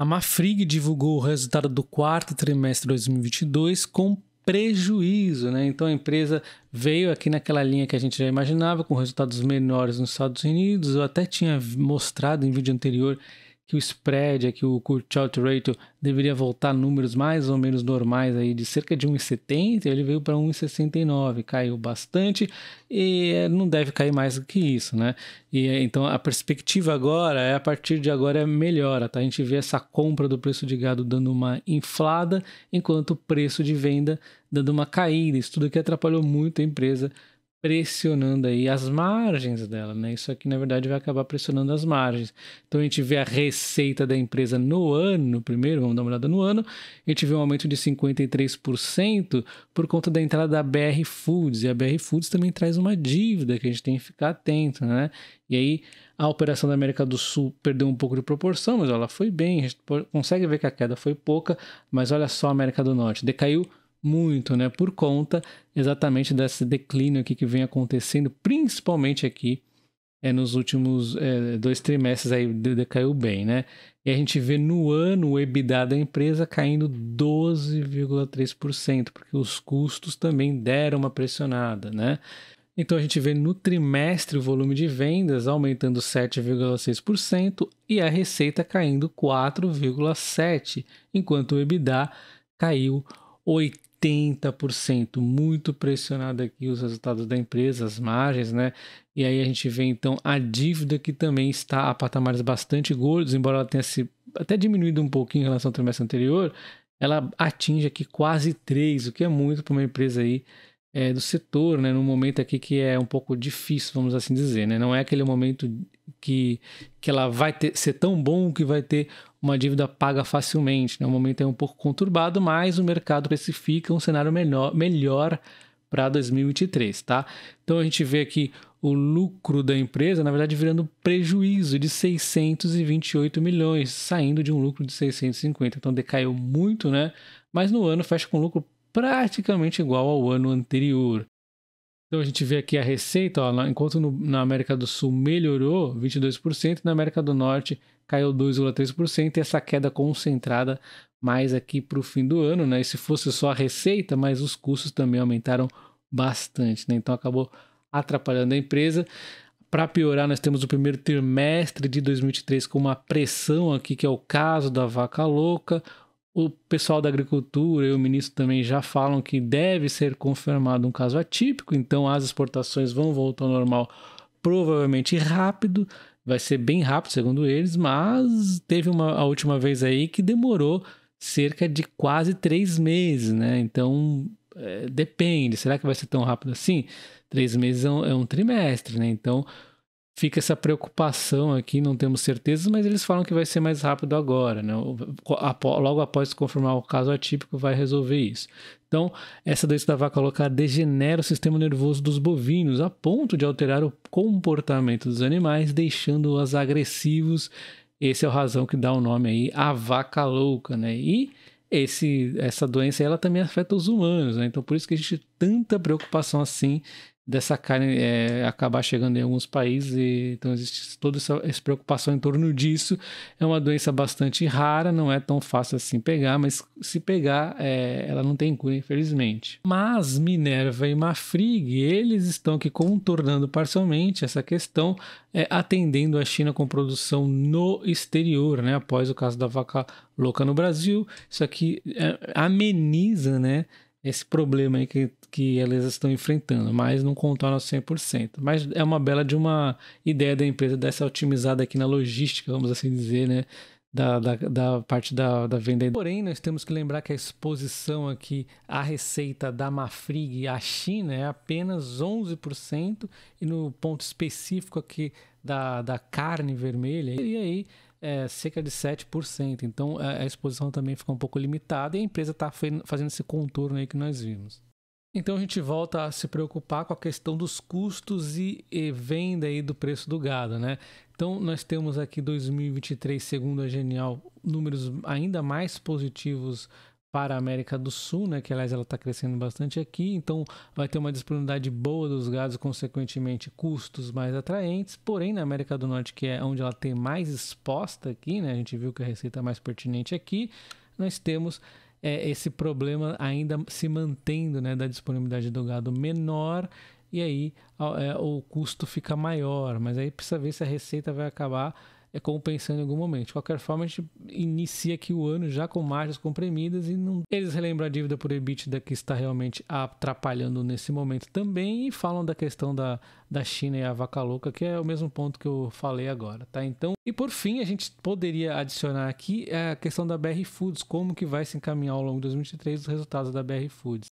A Mafrig divulgou o resultado do quarto trimestre de 2022 com prejuízo, né? Então a empresa veio aqui naquela linha que a gente já imaginava, com resultados menores nos Estados Unidos. Eu até tinha mostrado em vídeo anterior que o spread, é que o short ratio deveria voltar a números mais ou menos normais aí de cerca de 1,70, ele veio para 1,69, caiu bastante e eh, não deve cair mais do que isso, né? E eh, então a perspectiva agora é a partir de agora é melhora, tá? A gente vê essa compra do preço de gado dando uma inflada, enquanto o preço de venda dando uma caída. Isso tudo que atrapalhou muito a empresa pressionando aí as margens dela, né? Isso aqui, na verdade, vai acabar pressionando as margens. Então, a gente vê a receita da empresa no ano, primeiro, vamos dar uma olhada no ano, a gente vê um aumento de 53% por conta da entrada da BR Foods, e a BR Foods também traz uma dívida que a gente tem que ficar atento, né? E aí, a operação da América do Sul perdeu um pouco de proporção, mas ela foi bem, a gente consegue ver que a queda foi pouca, mas olha só a América do Norte, decaiu muito, né? Por conta exatamente desse declínio aqui que vem acontecendo, principalmente aqui é, nos últimos é, dois trimestres aí decaiu bem, né? E a gente vê no ano o EBITDA da empresa caindo 12,3%, porque os custos também deram uma pressionada, né? Então a gente vê no trimestre o volume de vendas aumentando 7,6% e a receita caindo 4,7%, enquanto o EBITDA caiu 8%. 80%, muito pressionado aqui os resultados da empresa, as margens, né? E aí a gente vê então a dívida que também está a patamares bastante gordos, embora ela tenha se até diminuído um pouquinho em relação ao trimestre anterior, ela atinge aqui quase 3, o que é muito para uma empresa aí é, do setor, né? Num momento aqui que é um pouco difícil, vamos assim dizer, né? Não é aquele momento que, que ela vai ter, ser tão bom que vai ter uma dívida paga facilmente. Né? O momento é um pouco conturbado, mas o mercado precifica um cenário melhor, melhor para 2023, tá? Então a gente vê aqui o lucro da empresa, na verdade, virando prejuízo de 628 milhões, saindo de um lucro de 650. Então decaiu muito, né? Mas no ano fecha com lucro praticamente igual ao ano anterior. Então a gente vê aqui a receita, ó, enquanto no, na América do Sul melhorou 22%, na América do Norte caiu 2,3% e essa queda concentrada mais aqui para o fim do ano, né? E se fosse só a receita, mas os custos também aumentaram bastante, né? Então acabou atrapalhando a empresa. Para piorar, nós temos o primeiro trimestre de 2023 com uma pressão aqui, que é o caso da vaca louca, o pessoal da agricultura e o ministro também já falam que deve ser confirmado um caso atípico, então as exportações vão voltar ao normal provavelmente rápido, vai ser bem rápido segundo eles, mas teve uma a última vez aí que demorou cerca de quase três meses, né? Então é, depende, será que vai ser tão rápido assim? Três meses é um, é um trimestre, né? Então fica essa preocupação aqui, não temos certezas, mas eles falam que vai ser mais rápido agora, né? Logo após confirmar o caso atípico, vai resolver isso. Então, essa doença da vaca louca degenera o sistema nervoso dos bovinos a ponto de alterar o comportamento dos animais, deixando-os agressivos. Essa é a razão que dá o nome aí a vaca louca, né? E esse, essa doença ela também afeta os humanos, né? Então, por isso que a gente tem tanta preocupação assim dessa carne é, acabar chegando em alguns países. E, então existe toda essa, essa, preocupação em torno disso. É uma doença bastante rara, não é tão fácil assim pegar, mas se pegar, é, ela não tem cura, infelizmente. Mas Minerva e Mafrig, eles estão aqui contornando parcialmente essa questão, é, atendendo a China com produção no exterior, né? Após o caso da vaca louca no Brasil, isso aqui é, ameniza, né? esse problema aí que, que elas estão enfrentando, mas não contaram 100%. Mas é uma bela de uma ideia da empresa dessa otimizada aqui na logística, vamos assim dizer, né? Da, da, da, parte da, da venda. Porém, nós temos que lembrar que a exposição aqui à receita da Mafrig à China é apenas 11%, e no ponto específico aqui da, da carne vermelha, e aí é, cerca de 7%. Então a, exposição também fica um pouco limitada e a empresa está fazendo esse contorno aí que nós vimos. Então a gente volta a se preocupar com a questão dos custos e, e venda aí do preço do gado, né? Então nós temos aqui 2023, segundo a Genial, números ainda mais positivos para a América do Sul, né, que aliás ela está crescendo bastante aqui, então vai ter uma disponibilidade boa dos gados, consequentemente custos mais atraentes, porém na América do Norte, que é onde ela tem mais exposta aqui, né, a gente viu que a receita é mais pertinente aqui, nós temos é, esse problema ainda se mantendo, né, da disponibilidade do gado menor e aí é, o custo fica maior, mas aí precisa ver se a receita vai acabar é compensando em algum momento. De qualquer forma, a gente inicia aqui o ano já com margens comprimidas e não... eles relembram a dívida por EBITDA que está realmente atrapalhando nesse momento também e falam da questão da, da China e a vaca louca, que é o mesmo ponto que eu falei agora, tá? Então, e por fim, a gente poderia adicionar aqui é, a questão da BR Foods, como que vai se encaminhar ao longo de 2023 os resultados da BR Foods.